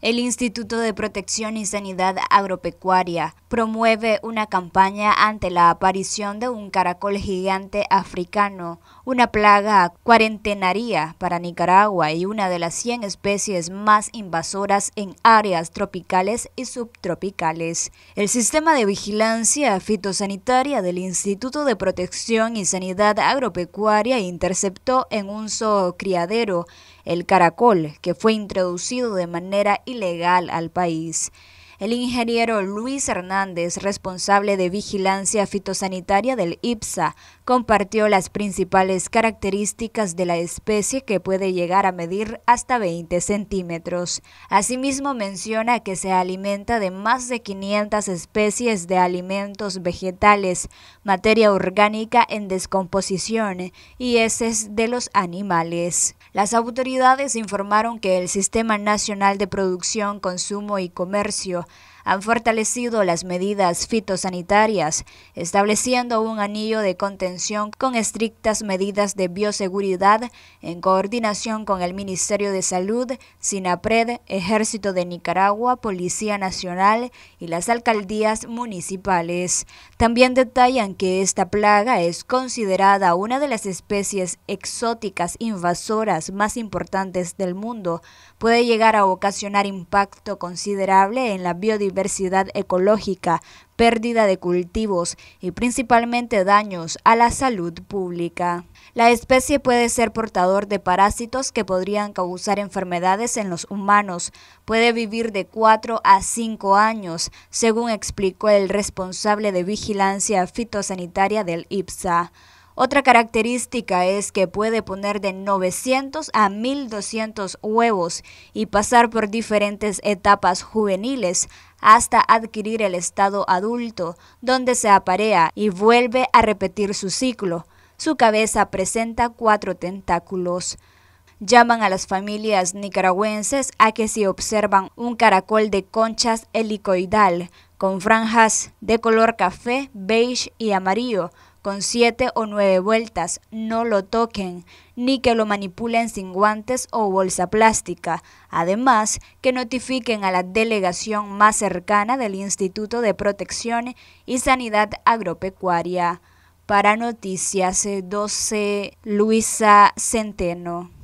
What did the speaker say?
El Instituto de Protección y Sanidad Agropecuaria promueve una campaña ante la aparición de un caracol gigante africano, una plaga cuarentenaria para Nicaragua y una de las 100 especies más invasoras en áreas tropicales y subtropicales. El sistema de vigilancia fitosanitaria del Instituto de Protección y Sanidad Agropecuaria interceptó en un zoo criadero el caracol que fue introducido de manera ilegal al país. El ingeniero Luis Hernández, responsable de vigilancia fitosanitaria del IPSA, compartió las principales características de la especie que puede llegar a medir hasta 20 centímetros. Asimismo menciona que se alimenta de más de 500 especies de alimentos vegetales, materia orgánica en descomposición y heces de los animales. Las autoridades informaron que el Sistema Nacional de Producción, Consumo y Comercio han fortalecido las medidas fitosanitarias, estableciendo un anillo de contención con estrictas medidas de bioseguridad en coordinación con el Ministerio de Salud, SINAPRED, Ejército de Nicaragua, Policía Nacional y las alcaldías municipales. También detallan que esta plaga es considerada una de las especies exóticas invasoras más importantes del mundo. Puede llegar a ocasionar impacto considerable en la biodiversidad ecológica, pérdida de cultivos y principalmente daños a la salud pública. La especie puede ser portador de parásitos que podrían causar enfermedades en los humanos. Puede vivir de 4 a 5 años, según explicó el responsable de vigilancia fitosanitaria del IPSA. Otra característica es que puede poner de 900 a 1200 huevos y pasar por diferentes etapas juveniles hasta adquirir el estado adulto, donde se aparea y vuelve a repetir su ciclo. Su cabeza presenta cuatro tentáculos llaman a las familias nicaragüenses a que se observan un caracol de conchas helicoidal con franjas de color café, beige y amarillo, con siete o nueve vueltas, no lo toquen, ni que lo manipulen sin guantes o bolsa plástica. Además, que notifiquen a la delegación más cercana del Instituto de Protección y Sanidad Agropecuaria. Para Noticias 12, Luisa Centeno.